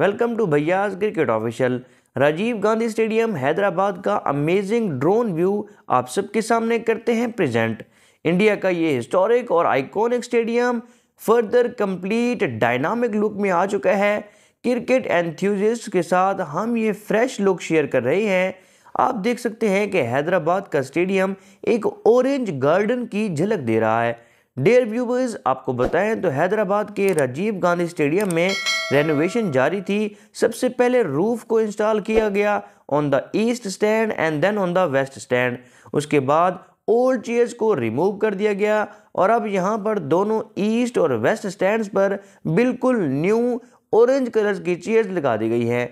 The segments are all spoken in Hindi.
वेलकम टू भैयाज cricket official Rajiv Gandhi stadium Hyderabad का अमेजिंग ड्रोन व्यू आप सबके सामने करते हैं प्रेजेंट इंडिया का ये हिस्टोरिक और iconic stadium further complete dynamic look में आ चुका है क्रिकेट एंथ्यूजिस्ट के साथ हम ये फ्रेश लुक शेयर कर रहे हैं आप देख सकते हैं कि हैदराबाद का स्टेडियम एक ऑरेंज गार्डन की झलक दे रहा है डेयर व्यूवर्स आपको बताएं तो हैदराबाद के राजीव गांधी स्टेडियम में रेनोवेशन जारी थी सबसे पहले रूफ को इंस्टॉल किया गया on the east stand and then on the west stand उसके बाद ओल्ड चेयर्स को रिमूव कर दिया गया और अब यहाँ पर दोनों ईस्ट और वेस्ट स्टैंड पर बिल्कुल न्यू ऑरेंज कलर की चेयर्स लगा दी गई हैं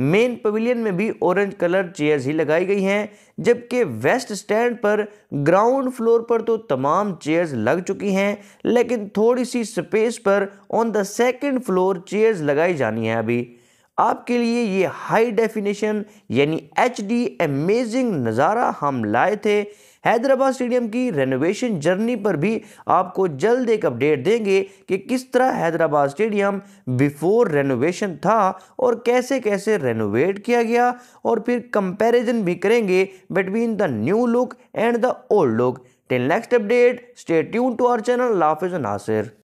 मेन पवेलियन में भी ऑरेंज कलर चेयर्स ही लगाई गई हैं जबकि वेस्ट स्टैंड पर ग्राउंड फ्लोर पर तो तमाम चेयर्स लग चुकी हैं लेकिन थोड़ी सी स्पेस पर on the second floor chairs लगाई जानी है अभी आपके लिए ये हाई डेफिनेशन यानी एच डी अमेजिंग नज़ारा हम लाए थे हैदराबाद स्टेडियम की रेनोवेशन जर्नी पर भी आपको जल्द एक अपडेट देंगे कि किस तरह हैदराबाद स्टेडियम बिफोर रेनोवेशन था और कैसे कैसे रेनोवेट किया गया और फिर कंपैरिजन भी करेंगे between the new look and the old look till next update stay tune to our channel Lafiz Nasir